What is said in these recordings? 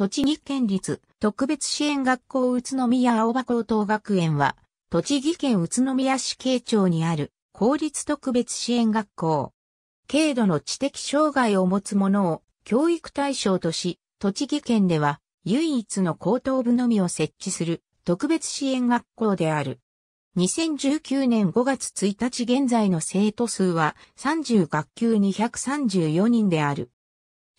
栃木県立特別支援学校宇都宮青葉高等学園は、栃木県宇都宮市慶町にある公立特別支援学校。軽度の知的障害を持つ者を教育対象とし、栃木県では唯一の高等部のみを設置する特別支援学校である。2019年5月1日現在の生徒数は30学級234人である。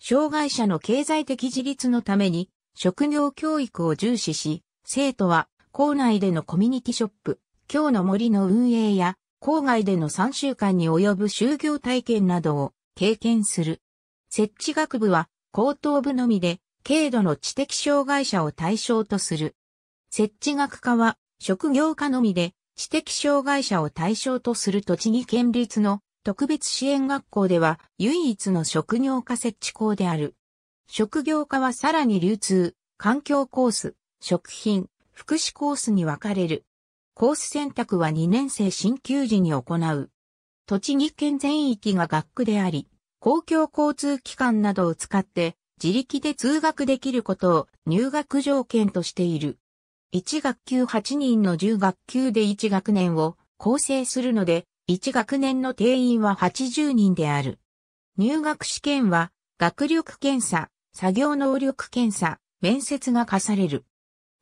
障害者の経済的自立のために、職業教育を重視し、生徒は校内でのコミュニティショップ、今日の森の運営や、郊外での3週間に及ぶ就業体験などを経験する。設置学部は高等部のみで、軽度の知的障害者を対象とする。設置学科は職業科のみで、知的障害者を対象とする栃木県立の特別支援学校では唯一の職業化設置校である。職業化はさらに流通、環境コース、食品、福祉コースに分かれる。コース選択は2年生進級時に行う。栃木県全域が学区であり、公共交通機関などを使って自力で通学できることを入学条件としている。1学級8人の10学級で1学年を構成するので、1学年の定員は80人である。入学試験は、学力検査、作業能力検査、面接が課される。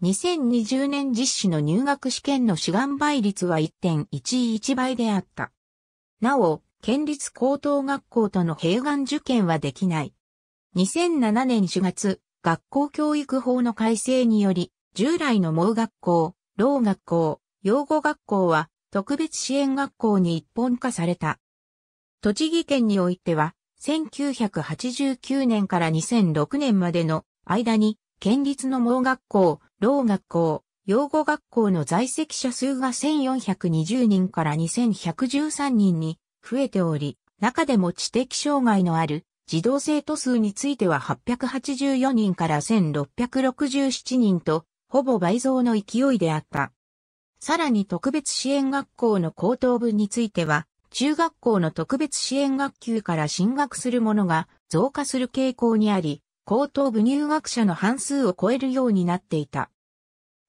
2020年実施の入学試験の志願倍率は1.11倍であった。なお、県立高等学校との併願受験はできない。2007年4月、学校教育法の改正により、従来の盲学校、老学校、養護学校は特別支援学校に一本化された。栃木県においては、1989年から2006年までの間に、県立の盲学校、老学校、養護学校の在籍者数が1420人から2113人に増えており、中でも知的障害のある児童生徒数については884人から1667人と、ほぼ倍増の勢いであった。さらに特別支援学校の高等部については、中学校の特別支援学級から進学する者が増加する傾向にあり、高等部入学者の半数を超えるようになっていた。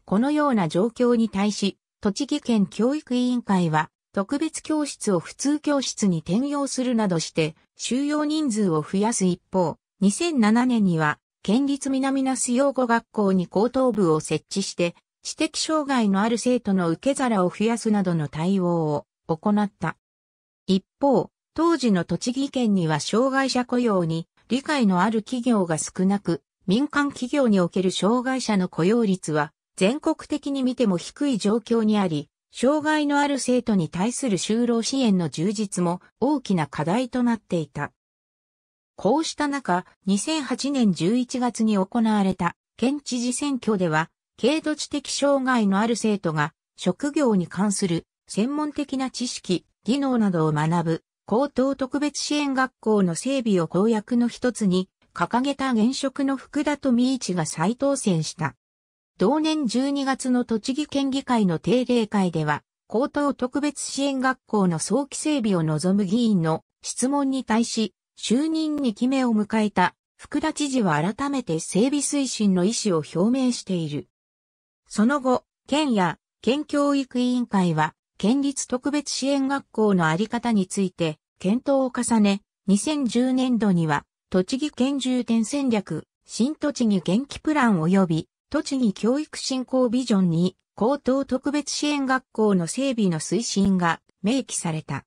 このような状況に対し、栃木県教育委員会は、特別教室を普通教室に転用するなどして、収容人数を増やす一方、2007年には、県立南那須養護学校に高等部を設置して、知的障害のある生徒の受け皿を増やすなどの対応を行った。一方、当時の栃木県には障害者雇用に理解のある企業が少なく、民間企業における障害者の雇用率は全国的に見ても低い状況にあり、障害のある生徒に対する就労支援の充実も大きな課題となっていた。こうした中、2008年11月に行われた県知事選挙では、軽度知的障害のある生徒が職業に関する専門的な知識、技能などを学ぶ高等特別支援学校の整備を公約の一つに掲げた現職の福田富一が再当選した。同年12月の栃木県議会の定例会では、高等特別支援学校の早期整備を望む議員の質問に対し、就任に決めを迎えた福田知事は改めて整備推進の意思を表明している。その後、県や県教育委員会は、県立特別支援学校のあり方について、検討を重ね、2010年度には、栃木県重点戦略、新栃木元気プラン及び、栃木教育振興ビジョンに、高等特別支援学校の整備の推進が明記された。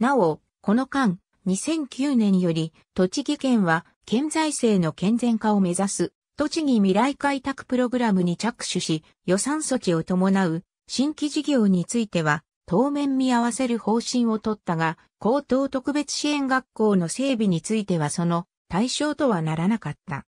なお、この間、2009年より、栃木県は、県財政の健全化を目指す栃木未来開拓プログラムに着手し、予算措置を伴う新規事業については、当面見合わせる方針を取ったが、高等特別支援学校の整備についてはその対象とはならなかった。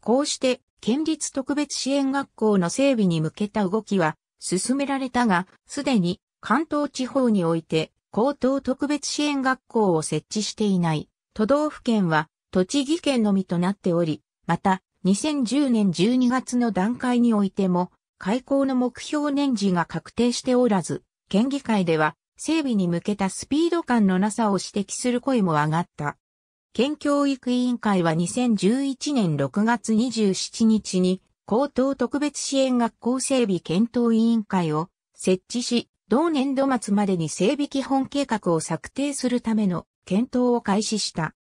こうして、県立特別支援学校の整備に向けた動きは進められたが、すでに関東地方において高等特別支援学校を設置していない都道府県は栃木県のみとなっており、また2010年12月の段階においても、開港の目標年次が確定しておらず、県議会では、整備に向けたスピード感のなさを指摘する声も上がった。県教育委員会は2011年6月27日に、高等特別支援学校整備検討委員会を設置し、同年度末までに整備基本計画を策定するための検討を開始した。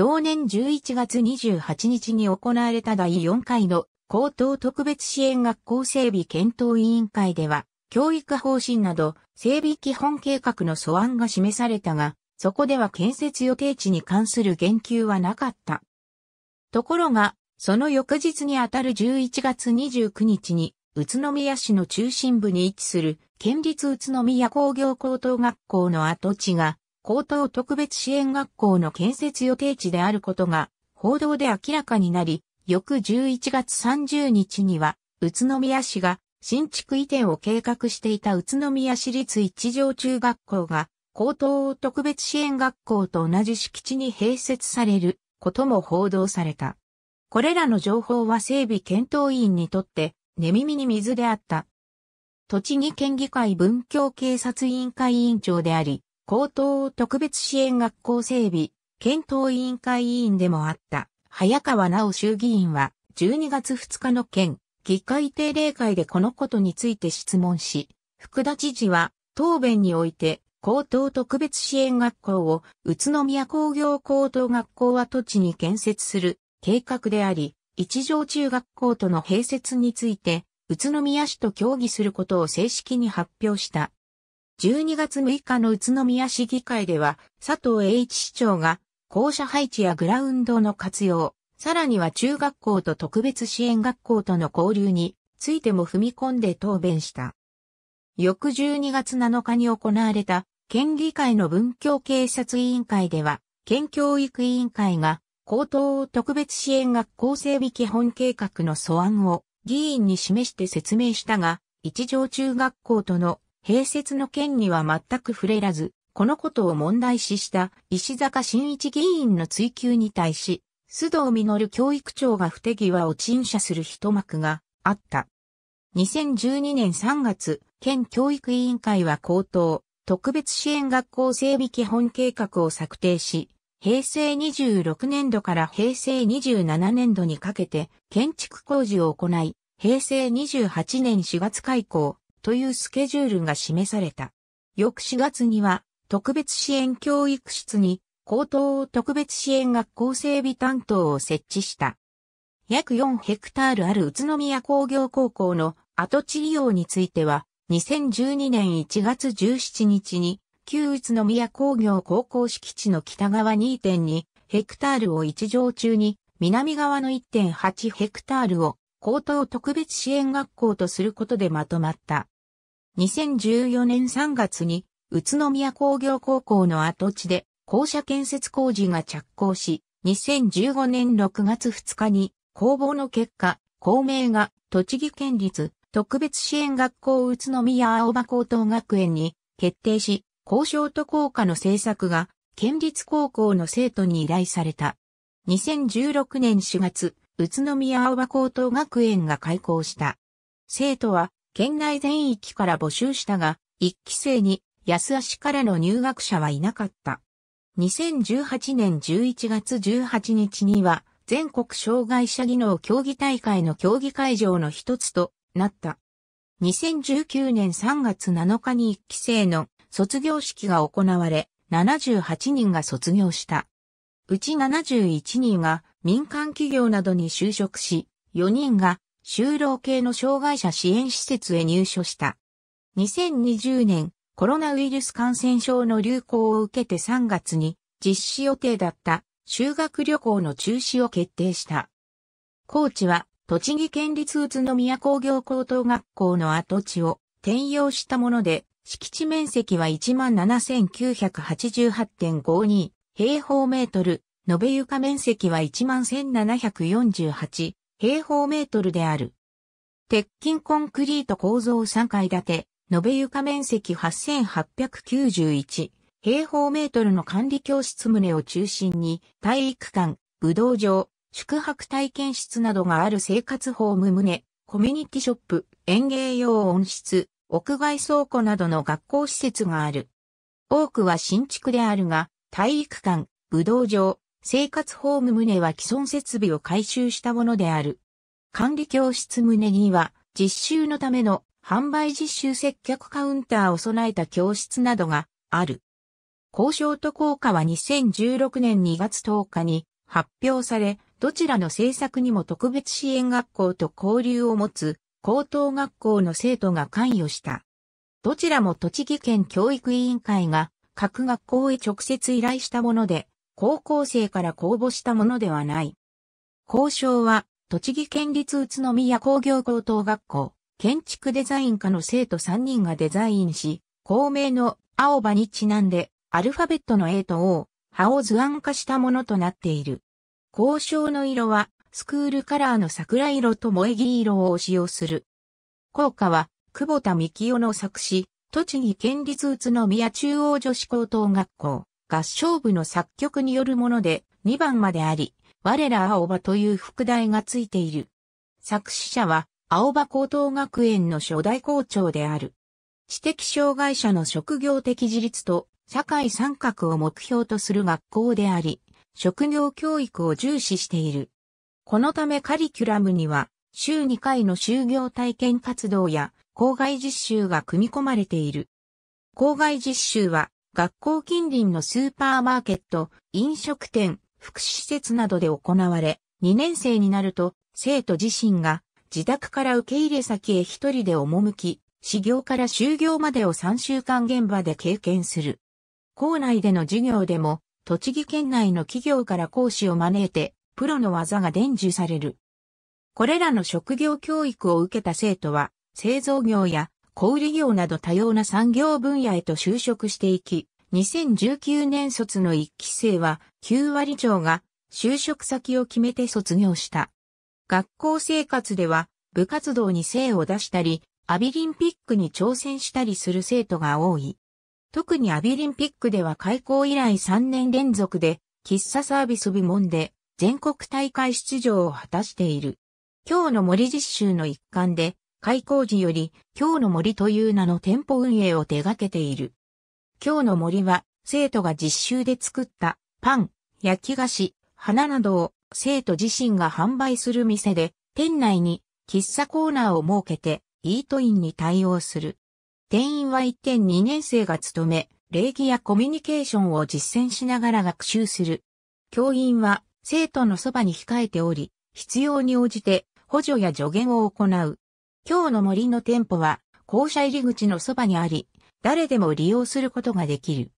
同年11月28日に行われた第4回の高等特別支援学校整備検討委員会では、教育方針など整備基本計画の素案が示されたが、そこでは建設予定地に関する言及はなかった。ところが、その翌日にあたる11月29日に、宇都宮市の中心部に位置する県立宇都宮工業高等学校の跡地が高等特別支援学校の建設予定地であることが報道で明らかになり、翌11月30日には、宇都宮市が新築移転を計画していた宇都宮市立一条中学校が高等特別支援学校と同じ敷地に併設されることも報道された。これらの情報は整備検討委員にとって寝耳に水であった。栃木県議会文教警察委員会委員長であり、高等特別支援学校整備、検討委員会委員でもあった早川直衆議院は12月2日の県議会定例会でこのことについて質問し、福田知事は答弁において高等特別支援学校を宇都宮工業高等学校は土地に建設する計画であり、一条中学校との併設について宇都宮市と協議することを正式に発表した。12月6日の宇都宮市議会では、佐藤栄一市長が、校舎配置やグラウンドの活用、さらには中学校と特別支援学校との交流についても踏み込んで答弁した。翌12月7日に行われた県議会の文教警察委員会では、県教育委員会が高等特別支援学校整備基本計画の素案を議員に示して説明したが、一条中学校との併設の件には全く触れらず、このことを問題視した石坂真一議員の追及に対し、須藤実教育長が不手際を陳謝する一幕があった。2012年3月、県教育委員会は高等特別支援学校整備基本計画を策定し、平成26年度から平成27年度にかけて建築工事を行い、平成28年4月開校、というスケジュールが示された。翌4月には、特別支援教育室に、高等特別支援学校整備担当を設置した。約4ヘクタールある宇都宮工業高校の跡地利用については、2012年1月17日に、旧宇都宮工業高校敷地の北側2.2ヘクタールを一条中に、南側の1.8ヘクタールを高等特別支援学校とすることでまとまった。2014年3月に宇都宮工業高校の跡地で校舎建設工事が着工し、2015年6月2日に公募の結果、公明が栃木県立特別支援学校宇都宮青葉高等学園に決定し、交渉と効果の政策が県立高校の生徒に依頼された。2016年4月、宇都宮青葉高等学園が開校した。生徒は県内全域から募集したが、一期生に安足からの入学者はいなかった。2018年11月18日には、全国障害者技能競技大会の競技会場の一つとなった。2019年3月7日に一期生の卒業式が行われ、78人が卒業した。うち71人が民間企業などに就職し、4人が就労系の障害者支援施設へ入所した。2020年、コロナウイルス感染症の流行を受けて3月に実施予定だった修学旅行の中止を決定した。高知は栃木県立宇都宮工業高等学校の跡地を転用したもので、敷地面積は17,988.52平方メートル、延べ床面積は11,748平方メートルである。鉄筋コンクリート構造3階建て、延べ床面積8891平方メートルの管理教室棟を中心に体育館、武道場、宿泊体験室などがある生活ホーム棟、コミュニティショップ、園芸用温室、屋外倉庫などの学校施設がある。多くは新築であるが、体育館、武道場、生活ホーム棟は既存設備を改修したものである。管理教室棟には、実習のための販売実習接客カウンターを備えた教室などがある。交渉と効果は2016年2月10日に発表され、どちらの政策にも特別支援学校と交流を持つ高等学校の生徒が関与した。どちらも栃木県教育委員会が各学校へ直接依頼したもので、高校生から公募したものではない。交渉は、栃木県立宇都宮工業高等学校、建築デザイン科の生徒3人がデザインし、公名の青葉にちなんで、アルファベットの A と O、葉を図案化したものとなっている。交渉の色は、スクールカラーの桜色と萌木色を使用する。効果は、久保田幹夫の作詞、栃木県立宇都宮中央女子高等学校。合唱部の作曲によるもので2番まであり、我ら青葉という副題がついている。作詞者は青葉高等学園の初代校長である。知的障害者の職業的自立と社会参画を目標とする学校であり、職業教育を重視している。このためカリキュラムには週2回の就業体験活動や校外実習が組み込まれている。校外実習は学校近隣のスーパーマーケット、飲食店、福祉施設などで行われ、2年生になると生徒自身が自宅から受け入れ先へ一人で赴き、始業から就業までを3週間現場で経験する。校内での授業でも、栃木県内の企業から講師を招いて、プロの技が伝授される。これらの職業教育を受けた生徒は、製造業や小売業など多様な産業分野へと就職していき、2019年卒の1期生は9割長が就職先を決めて卒業した。学校生活では部活動に精を出したり、アビリンピックに挑戦したりする生徒が多い。特にアビリンピックでは開校以来3年連続で喫茶サービス部門で全国大会出場を果たしている。今日の森実習の一環で開校時より、今日の森という名の店舗運営を手掛けている。今日の森は、生徒が実習で作ったパン、焼き菓子、花などを生徒自身が販売する店で、店内に喫茶コーナーを設けて、イートインに対応する。店員は1点2年生が務め、礼儀やコミュニケーションを実践しながら学習する。教員は生徒のそばに控えており、必要に応じて補助や助言を行う。今日の森の店舗は校舎入り口のそばにあり、誰でも利用することができる。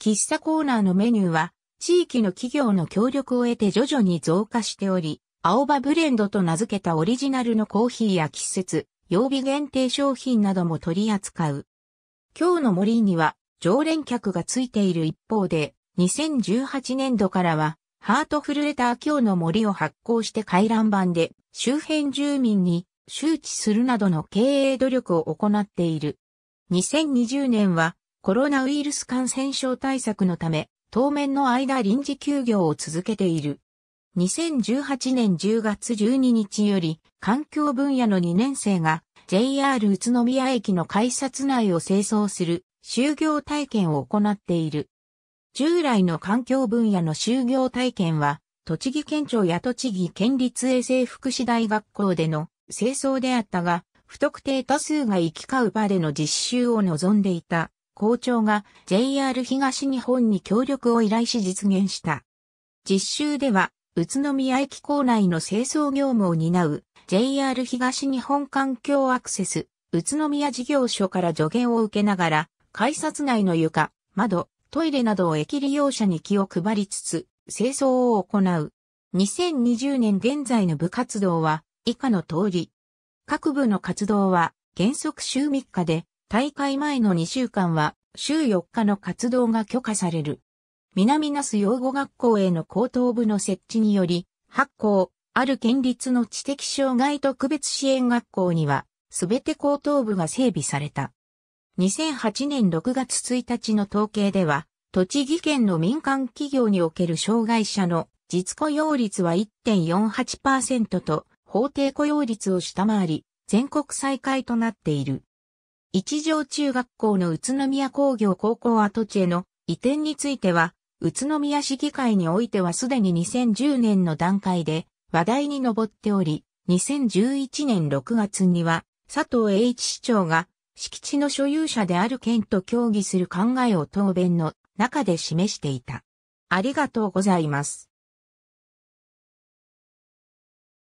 喫茶コーナーのメニューは、地域の企業の協力を得て徐々に増加しており、青葉ブレンドと名付けたオリジナルのコーヒーや季節、曜日限定商品なども取り扱う。今日の森には常連客がついている一方で、2018年度からは、ハートフルレター今日の森を発行して回覧板で、周辺住民に周知するなどの経営努力を行っている。2020年はコロナウイルス感染症対策のため、当面の間臨時休業を続けている。2018年10月12日より、環境分野の2年生が JR 宇都宮駅の改札内を清掃する就業体験を行っている。従来の環境分野の就業体験は、栃木県庁や栃木県立衛生福祉大学校での清掃であったが、不特定多数が行き交う場での実習を望んでいた校長が JR 東日本に協力を依頼し実現した。実習では、宇都宮駅構内の清掃業務を担う JR 東日本環境アクセス宇都宮事業所から助言を受けながら、改札内の床、窓、トイレなどを駅利用者に気を配りつつ、清掃を行う。2020年現在の部活動は、以下の通り。各部の活動は原則週3日で、大会前の2週間は週4日の活動が許可される。南那須養護学校への高等部の設置により、発行、ある県立の知的障害特別支援学校には、すべて高等部が整備された。2008年6月1日の統計では、栃木県の民間企業における障害者の実雇用率は1.48%と法定雇用率を下回り、全国再開となっている。一条中学校の宇都宮工業高校跡地への移転については、宇都宮市議会においてはすでに2010年の段階で話題に上っており、2011年6月には佐藤栄一市長が敷地の所有者である県と協議する考えを答弁の中で示していた。ありがとうございます。